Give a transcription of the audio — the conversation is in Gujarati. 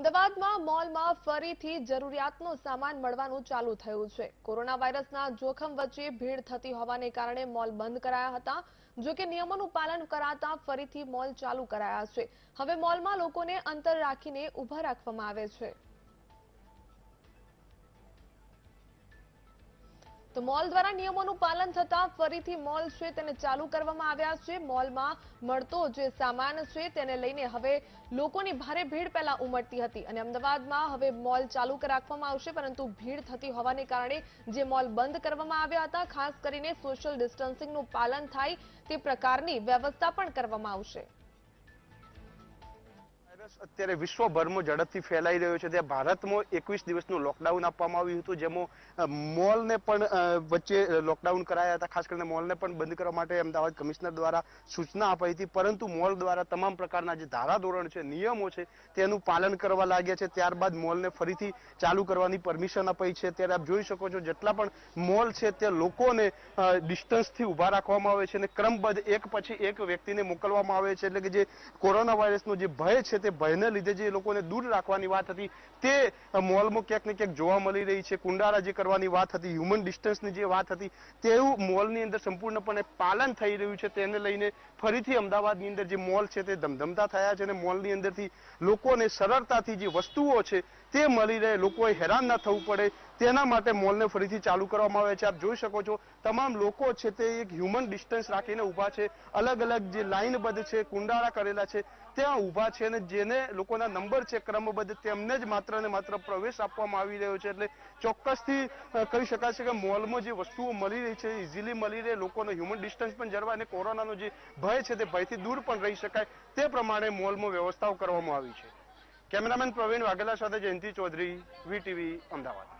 અમદાવાદમાં મોલમાં ફરીથી જરૂરિયાતનો સામાન મળવાનું ચાલુ થયું છે કોરોના વાયરસના જોખમ વચ્ચે ભીડ થતી હોવાને કારણે મોલ બંધ કરાયા હતા જોકે નિયમોનું પાલન કરાતા ફરીથી મોલ ચાલુ કરાયા છે હવે મોલમાં લોકોને અંતર રાખીને ઊભા રાખવામાં આવે છે તો મોલ દ્વારા નિયમોનું પાલન થતા ફરીથી મોલ છે તેને ચાલુ કરવામાં આવ્યા છે મોલમાં મળતો જે સામાન છે તેને લઈને હવે લોકોની ભારે ભીડ પહેલા ઉમટતી હતી અને અમદાવાદમાં હવે મોલ ચાલુ રાખવામાં આવશે પરંતુ ભીડ થતી હોવાને કારણે જે મોલ બંધ કરવામાં આવ્યા હતા ખાસ કરીને સોશિયલ ડિસ્ટન્સિંગનું પાલન થાય તે પ્રકારની વ્યવસ્થા પણ કરવામાં આવશે વાયરસ અત્યારે વિશ્વભરમાં ઝડપથી ફેલાઈ રહ્યો છે ત્યાં ભારતમાં એકવીસ દિવસનું લોકડાઉન આપવામાં આવ્યું હતું જેમાં મોલને પણ વચ્ચે લોકડાઉન કરાયા હતા ખાસ કરીને મોલને પણ બંધ કરવા માટે અમદાવાદ કમિશનર દ્વારા સૂચના અપાઈ હતી પરંતુ મોલ દ્વારા તમામ પ્રકારના જે ધારાધોરણ છે નિયમો છે તેનું પાલન કરવા લાગ્યા છે ત્યારબાદ મોલને ફરીથી ચાલુ કરવાની પરમિશન અપાઈ છે ત્યારે આપ જોઈ શકો છો જેટલા પણ મોલ છે તે લોકોને ડિસ્ટન્સથી ઉભા રાખવામાં આવે છે અને ક્રમબદ્ધ એક પછી એક વ્યક્તિને મોકલવામાં આવે છે એટલે કે જે કોરોના વાયરસનો જે ભય છે તે ભયને લીધે જે લોકોને દૂર રાખવાની વાત હતી તે મોલમાં ક્યાંક ને ક્યાંક જોવા મળી રહી છે કુંડારા જે કરવાની વાત હતી હ્યુમન ડિસ્ટન્સની જે વાત હતી તેવું મોલની અંદર સંપૂર્ણપણે પાલન થઈ રહ્યું છે તેને લઈને ફરીથી અમદાવાદની અંદર જે મોલ છે તે ધમધમતા થયા છે અને મોલની અંદરથી લોકોને સરળતાથી જે વસ્તુઓ છે તે મળી રહે લોકોએ હેરાન ના થવું પડે તેના માટે મોલને ફરીથી ચાલુ કરવામાં આવે છે આપ જોઈ શકો છો તમામ લોકો છે તે એક હ્યુમન ડિસ્ટન્સ રાખીને ઊભા છે અલગ અલગ જે લાઇનબદ્ધ છે કુંડાળા કરેલા છે ત્યાં ઊભા છે અને જે એને લોકોના નંબર છે ક્રમબદ્ધ તેમને જ માત્ર ને માત્ર પ્રવેશ આપવામાં આવી રહ્યો છે એટલે ચોક્કસથી કહી શકાય છે કે મોલમાં જે વસ્તુઓ મળી રહી છે ઇઝીલી મળી રહે લોકોનો હ્યુમન ડિસ્ટન્સ પણ જળવાય અને કોરોનાનો જે ભય છે તે ભયથી દૂર પણ રહી શકાય તે પ્રમાણે મોલમાં વ્યવસ્થાઓ કરવામાં આવી છે કેમેરામેન પ્રવીણ વાઘેલા સાથે જયંતિ ચૌધરી વીટીવી અમદાવાદ